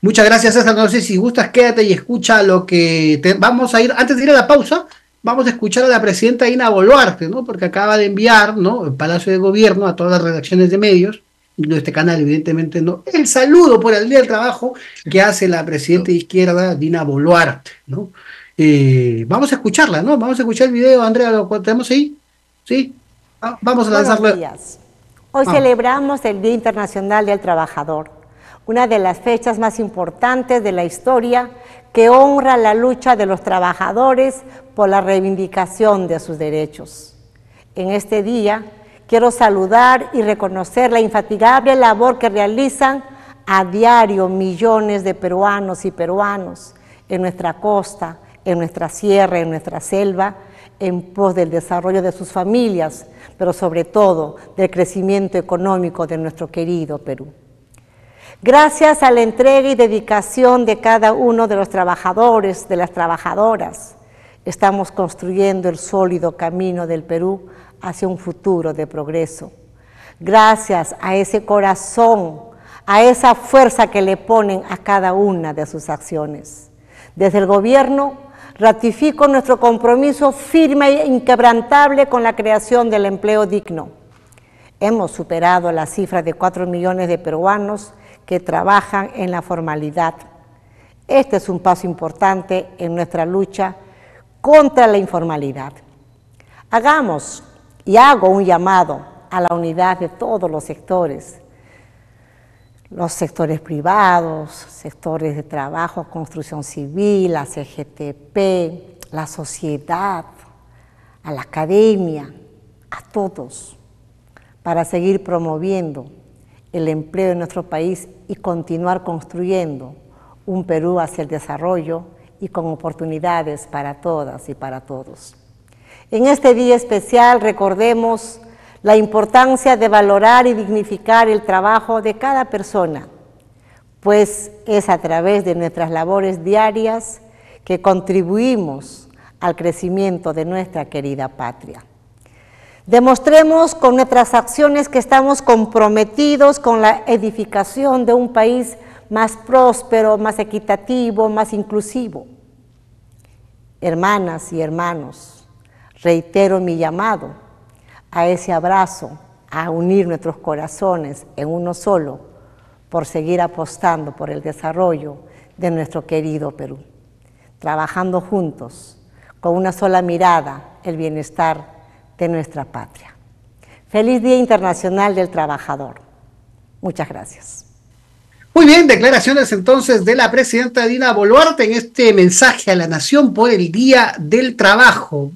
Muchas gracias, César. No sé si gustas, quédate y escucha lo que te... vamos a ir. Antes de ir a la pausa, vamos a escuchar a la presidenta Dina Boluarte, ¿no? Porque acaba de enviar, ¿no? El Palacio de Gobierno a todas las redacciones de medios no este canal, evidentemente no. El saludo por el Día del Trabajo que hace la presidenta de izquierda, Dina Boluarte, ¿no? Eh, vamos a escucharla, ¿no? Vamos a escuchar el video, Andrea, ¿lo tenemos ahí? ¿Sí? Ah, vamos a lanzarlo. Hoy ah. celebramos el Día Internacional del Trabajador una de las fechas más importantes de la historia que honra la lucha de los trabajadores por la reivindicación de sus derechos. En este día quiero saludar y reconocer la infatigable labor que realizan a diario millones de peruanos y peruanas en nuestra costa, en nuestra sierra, en nuestra selva, en pos del desarrollo de sus familias, pero sobre todo del crecimiento económico de nuestro querido Perú. Gracias a la entrega y dedicación de cada uno de los trabajadores, de las trabajadoras, estamos construyendo el sólido camino del Perú hacia un futuro de progreso. Gracias a ese corazón, a esa fuerza que le ponen a cada una de sus acciones. Desde el gobierno ratifico nuestro compromiso firme e inquebrantable con la creación del empleo digno. Hemos superado la cifra de 4 millones de peruanos que trabajan en la formalidad. Este es un paso importante en nuestra lucha contra la informalidad. Hagamos y hago un llamado a la unidad de todos los sectores, los sectores privados, sectores de trabajo, construcción civil, la CGTP, la sociedad, a la academia, a todos, para seguir promoviendo el empleo en nuestro país y continuar construyendo un Perú hacia el desarrollo y con oportunidades para todas y para todos. En este día especial recordemos la importancia de valorar y dignificar el trabajo de cada persona, pues es a través de nuestras labores diarias que contribuimos al crecimiento de nuestra querida patria. Demostremos con nuestras acciones que estamos comprometidos con la edificación de un país más próspero, más equitativo, más inclusivo. Hermanas y hermanos, reitero mi llamado a ese abrazo, a unir nuestros corazones en uno solo, por seguir apostando por el desarrollo de nuestro querido Perú, trabajando juntos, con una sola mirada, el bienestar de nuestra patria. Feliz Día Internacional del Trabajador. Muchas gracias. Muy bien, declaraciones entonces de la presidenta Dina Boluarte en este mensaje a la nación por el Día del Trabajo.